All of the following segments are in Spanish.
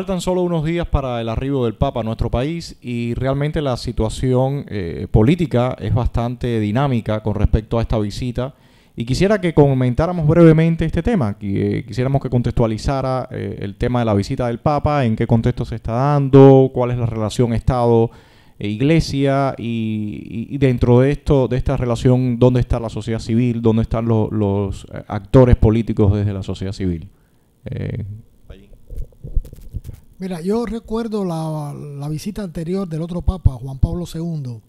Faltan solo unos días para el arribo del Papa a nuestro país y realmente la situación eh, política es bastante dinámica con respecto a esta visita. Y quisiera que comentáramos brevemente este tema, eh, quisiéramos que contextualizara eh, el tema de la visita del Papa, en qué contexto se está dando, cuál es la relación Estado Iglesia y, dentro de esto, de esta relación, dónde está la sociedad civil, dónde están los actores políticos desde la sociedad civil. Eh, Mira, yo recuerdo la, visita anterior del otro Papa, Juan Pablo II,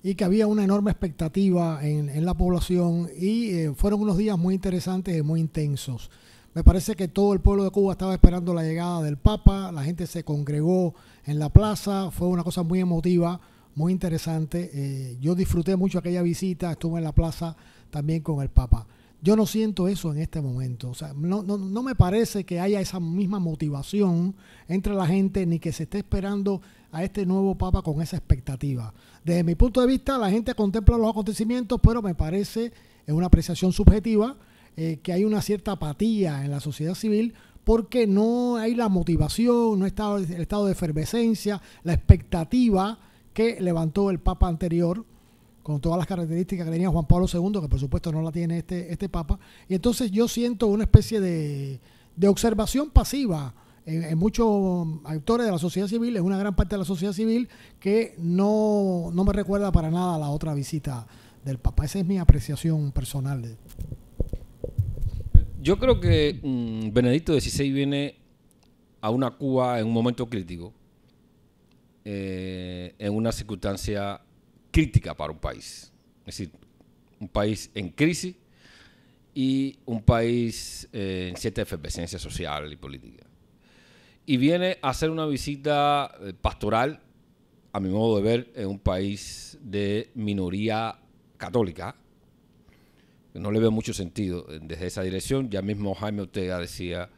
y que había una enorme expectativa en, la población y eh, fueron unos días muy interesantes y muy intensos. Me parece que todo el pueblo de Cuba estaba esperando la llegada del Papa, la gente se congregó en la plaza, fue una cosa muy emotiva, muy interesante. Eh, yo disfruté mucho aquella visita, estuve en la plaza también con el Papa. Yo no siento eso en este momento. O sea, no, no, no, me parece que haya esa misma motivación entre la gente ni que se esté esperando a este nuevo Papa con esa expectativa. Desde mi punto de vista, la gente contempla los acontecimientos, pero me parece, es una apreciación subjetiva, eh, que hay una cierta apatía en la sociedad civil porque no hay la motivación, no está el estado de efervescencia, la expectativa que levantó el Papa anterior con todas las características que tenía Juan Pablo II, que por supuesto no la tiene este, este Papa. Y entonces yo siento una especie de, observación pasiva en, muchos actores de la sociedad civil, en una gran parte de la sociedad civil que no, me recuerda para nada la otra visita del Papa. Esa es mi apreciación personal. Yo creo que mm, Benedicto XVI viene a una Cuba en un momento crítico, eh, en una circunstancia crítica para un país. Es decir, un país en crisis y un país eh, en cierta efervescencia social y política. Y viene a hacer una visita eh, pastoral, a mi modo de ver, en un país de minoría católica. No le veo mucho sentido eh, desde esa dirección. Ya mismo Jaime Ortega decía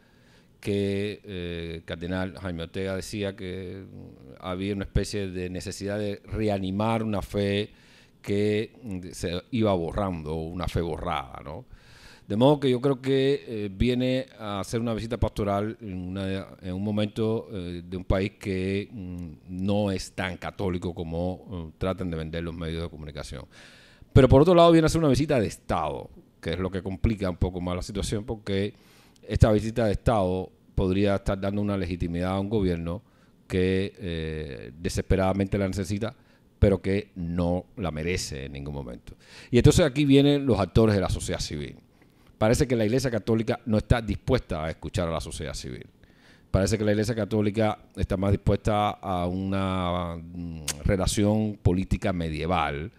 que eh, Cardenal Jaime Ortega decía que mm, había una especie de necesidad de reanimar una fe que mm, se iba borrando, una fe borrada, ¿no? De modo que yo creo que eh, viene a hacer una visita pastoral en, un momento eh, de un país que mm, no es tan católico como eh, tratan de vender los medios de comunicación. Pero por otro lado viene a hacer una visita de Estado, que es lo que complica un poco más la situación porque esta visita de Estado podría estar dando una legitimidad a un gobierno que eh, desesperadamente la necesita, pero que no la merece en ningún momento. Y entonces aquí vienen los actores de la sociedad civil. Parece que la Iglesia Católica no está dispuesta a escuchar a la sociedad civil. Parece que la Iglesia Católica está más dispuesta a una mm, relación política medieval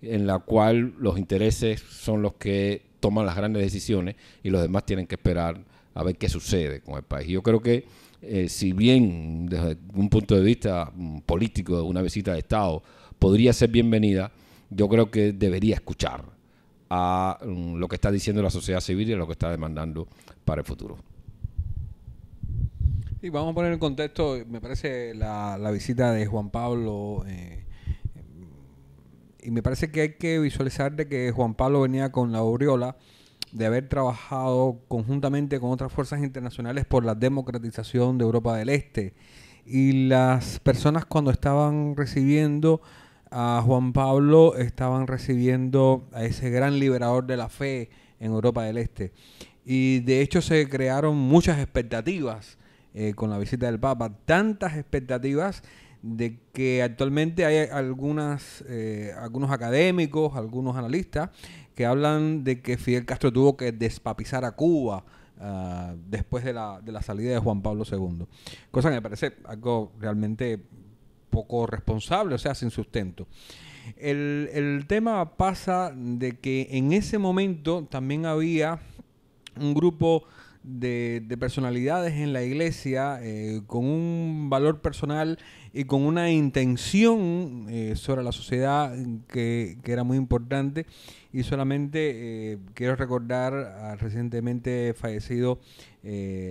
en la cual los intereses son los que toman las grandes decisiones y los demás tienen que esperar a ver qué sucede con el país. Yo creo que eh, si bien desde un punto de vista mm, político una visita de Estado podría ser bienvenida, yo creo que debería escuchar a mm, lo que está diciendo la sociedad civil y a lo que está demandando para el futuro. Y vamos a poner en contexto, me parece, la, visita de Juan Pablo. Eh, y me parece que hay que visualizar de que Juan Pablo venía con la aureola de haber trabajado conjuntamente con otras fuerzas internacionales por la democratización de Europa del Este. Y las personas cuando estaban recibiendo a Juan Pablo, estaban recibiendo a ese gran liberador de la fe en Europa del Este. Y de hecho se crearon muchas expectativas eh, con la visita del Papa, tantas expectativas de que actualmente hay algunas, eh, algunos académicos, algunos analistas que hablan de que Fidel Castro tuvo que despapizar a Cuba ah, después de la, de la salida de Juan Pablo II. Cosa que me parece algo realmente poco responsable, o sea, sin sustento. El, el tema pasa de que en ese momento también había un grupo de, personalidades en la iglesia eh, con un valor personal y con una intención eh, sobre la sociedad que, que, era muy importante. Y solamente eh, quiero recordar al recientemente fallecido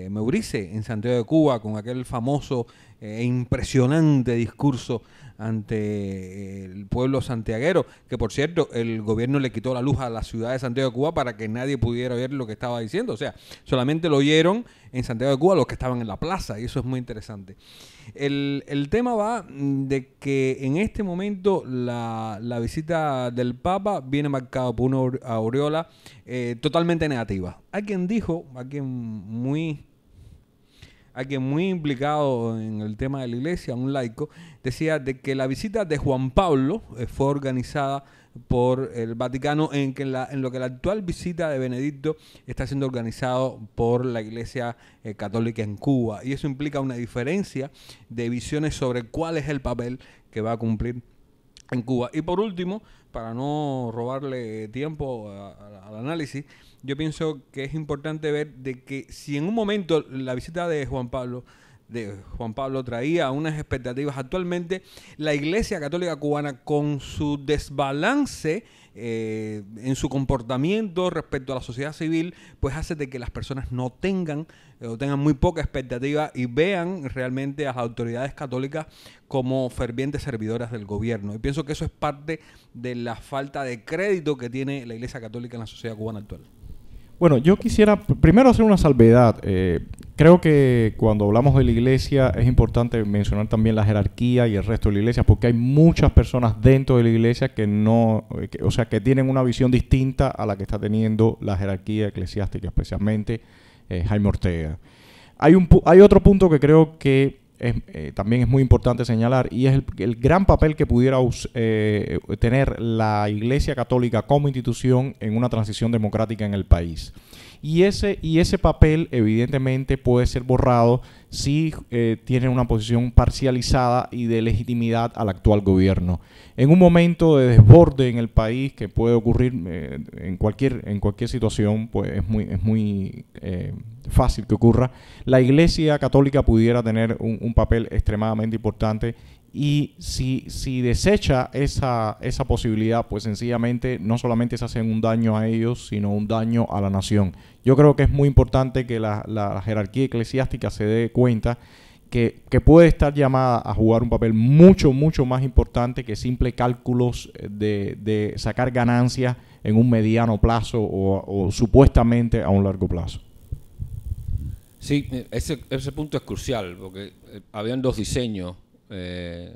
Maurice en Santiago de Cuba con aquel famoso e impresionante discurso ante el pueblo santiaguero, que por cierto el gobierno le quitó la luz a la ciudad de Santiago de Cuba para que nadie pudiera oír lo que estaba diciendo, o sea, solamente lo oyeron en Santiago de Cuba los que estaban en la plaza y eso es muy interesante. El, tema va de que en este momento la, la visita del Papa viene marcada por una aureola eh, totalmente negativa. Alguien dijo, alguien muy alguien muy implicado en el tema de la iglesia, un laico, decía de que la visita de Juan Pablo eh, fue organizada por el Vaticano, en, que en lo que la actual visita de Benedicto está siendo organizado por la Iglesia eh, Católica en Cuba. Y eso implica una diferencia de visiones sobre cuál es el papel que va a cumplir en Cuba. Y por último, para no robarle tiempo al análisis, yo pienso que es importante ver de que si en un momento la visita de Juan Pablo de Juan Pablo traía unas expectativas. Actualmente la Iglesia Católica Cubana con su desbalance eh, en su comportamiento respecto a la sociedad civil, pues hace de que las personas no tengan eh, o tengan muy poca expectativa y vean realmente a las autoridades católicas como fervientes servidoras del gobierno. Y pienso que eso es parte de la falta de crédito que tiene la Iglesia Católica en la sociedad cubana actual. Bueno, yo quisiera primero hacer una salvedad. Eh, creo que cuando hablamos de la iglesia es importante mencionar también la jerarquía y el resto de la iglesia, porque hay muchas personas dentro de la iglesia que no, eh, o sea, que tienen una visión distinta a la que está teniendo la jerarquía eclesiástica, especialmente eh, Jaime Ortega. Hay, un, hay otro punto que creo que eh, también es muy importante señalar y es el, gran papel que pudiera eh, tener la Iglesia Católica como institución en una transición democrática en el país. Y ese, y ese papel evidentemente puede ser borrado si eh, tiene una posición parcializada y de legitimidad al actual gobierno. En un momento de desborde en el país que puede ocurrir eh, en, cualquier, en cualquier situación, pues es muy, es muy eh, fácil que ocurra, la Iglesia Católica pudiera tener un papel extremadamente importante y si, desecha esa, esa posibilidad, pues sencillamente no solamente se hace un daño a ellos, sino un daño a la nación. Yo creo que es muy importante que la, jerarquía eclesiástica se dé cuenta que, puede estar llamada a jugar un papel mucho, mucho más importante que simples cálculos eh, de, sacar ganancias en un mediano plazo o, supuestamente a un largo plazo. Sí, eh, ese, ese punto es crucial, porque eh, habían dos diseños eh,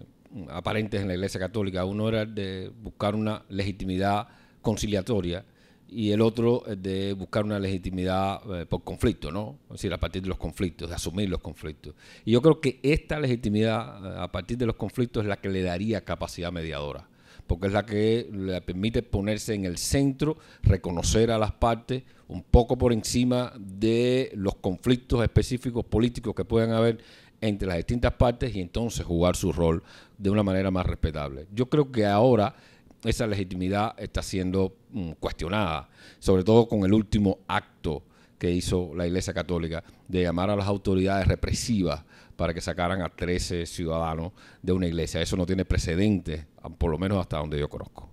aparentes en la Iglesia Católica. Uno era de buscar una legitimidad conciliatoria y el otro de buscar una legitimidad eh, por conflicto, ¿no? Es decir, a partir de los conflictos, de asumir los conflictos. Y yo creo que esta legitimidad eh, a partir de los conflictos es la que le daría capacidad mediadora porque es la que le permite ponerse en el centro, reconocer a las partes un poco por encima de los conflictos específicos políticos que puedan haber entre las distintas partes y entonces jugar su rol de una manera más respetable. Yo creo que ahora esa legitimidad está siendo mm, cuestionada, sobre todo con el último acto que hizo la Iglesia Católica de llamar a las autoridades represivas para que sacaran a 13 ciudadanos de una iglesia. Eso no tiene precedentes, por lo menos hasta donde yo conozco.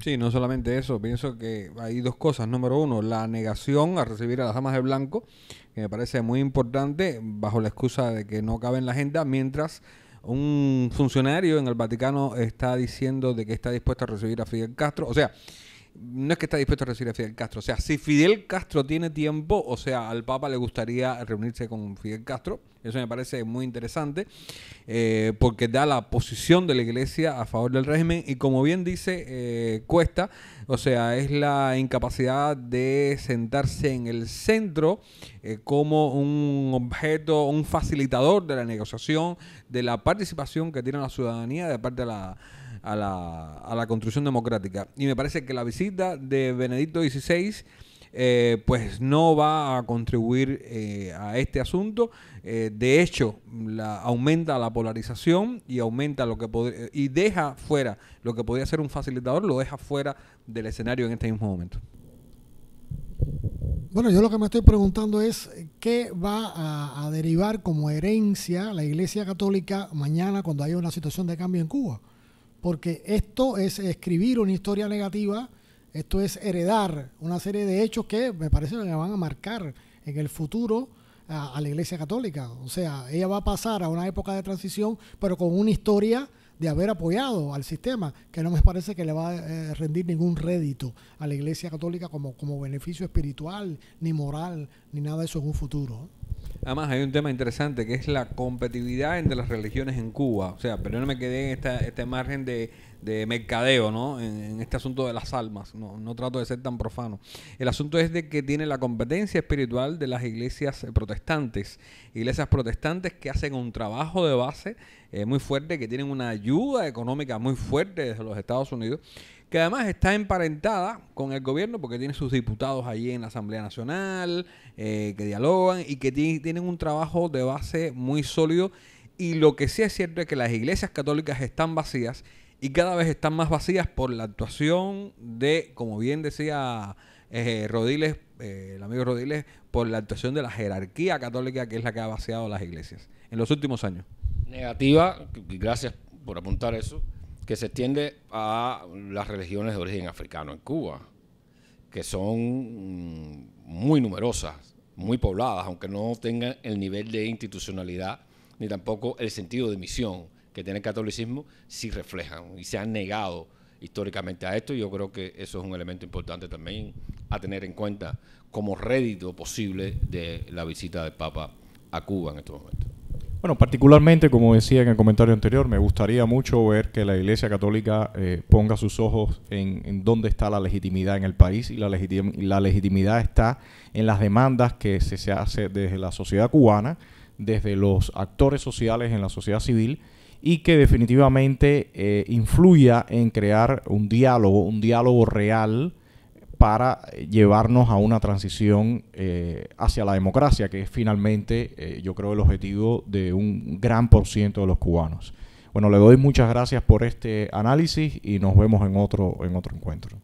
Sí, no solamente eso, pienso que hay dos cosas. Número uno, la negación a recibir a las damas de blanco, que me parece muy importante, bajo la excusa de que no cabe en la agenda, mientras un funcionario en el Vaticano está diciendo de que está dispuesto a recibir a Fidel Castro. O sea, no es que está dispuesto a recibir a Fidel Castro. O sea, si Fidel Castro tiene tiempo, o sea, al Papa le gustaría reunirse con Fidel Castro. Eso me parece muy interesante, eh, porque da la posición de la iglesia a favor del régimen. Y como bien dice eh, Cuesta, o sea, es la incapacidad de sentarse en el centro eh, como un objeto, un facilitador de la negociación, de la participación que tiene la ciudadanía de parte de la a la, a la construcción democrática. Y me parece que la visita de Benedicto XVI eh, pues no va a contribuir eh, a este asunto. Eh, de hecho, la, aumenta la polarización y aumenta lo que y deja fuera lo que podría ser un facilitador, lo deja fuera del escenario en este mismo momento. Bueno, yo lo que me estoy preguntando es qué va a, a derivar como herencia la Iglesia Católica mañana cuando haya una situación de cambio en Cuba porque esto es escribir una historia negativa, esto es heredar una serie de hechos que me parece que van a marcar en el futuro a, la Iglesia Católica. O sea, ella va a pasar a una época de transición, pero con una historia de haber apoyado al sistema, que no me parece que le va a eh, rendir ningún rédito a la Iglesia Católica como, como beneficio espiritual, ni moral, ni nada de eso en un futuro. Además, hay un tema interesante que es la competitividad entre las religiones en Cuba. O sea, pero no me quedé en este margen de, mercadeo, ¿no? En, este asunto de las almas. No, trato de ser tan profano. El asunto es de que tiene la competencia espiritual de las iglesias eh, protestantes. Iglesias protestantes que hacen un trabajo de base eh, muy fuerte, que tienen una ayuda económica muy fuerte desde los Estados Unidos que además está emparentada con el gobierno porque tiene sus diputados allí en la Asamblea Nacional, eh, que dialogan y que tienen un trabajo de base muy sólido. Y lo que sí es cierto es que las iglesias católicas están vacías y cada vez están más vacías por la actuación de, como bien decía eh, Rodiles, eh, el amigo Rodiles, por la actuación de la jerarquía católica que es la que ha vaciado las iglesias en los últimos años. Negativa, gracias por apuntar eso que se extiende a las religiones de origen africano en Cuba, que son mm, muy numerosas, muy pobladas, aunque no tengan el nivel de institucionalidad ni tampoco el sentido de misión que tiene el catolicismo, sí reflejan y se han negado históricamente a esto. Y yo creo que eso es un elemento importante también a tener en cuenta como rédito posible de la visita del Papa a Cuba en estos momentos. Bueno, particularmente, como decía en el comentario anterior, me gustaría mucho ver que la Iglesia Católica eh, ponga sus ojos en, dónde está la legitimidad en el país y la, legitimidad está en las demandas que se, se hace desde la sociedad cubana, desde los actores sociales en la sociedad civil y que definitivamente eh, influya en crear un diálogo, un diálogo real para llevarnos a una transición eh, hacia la democracia, que es finalmente, eh, yo creo, el objetivo de un gran por ciento de los cubanos. Bueno, le doy muchas gracias por este análisis y nos vemos en otro, en otro encuentro.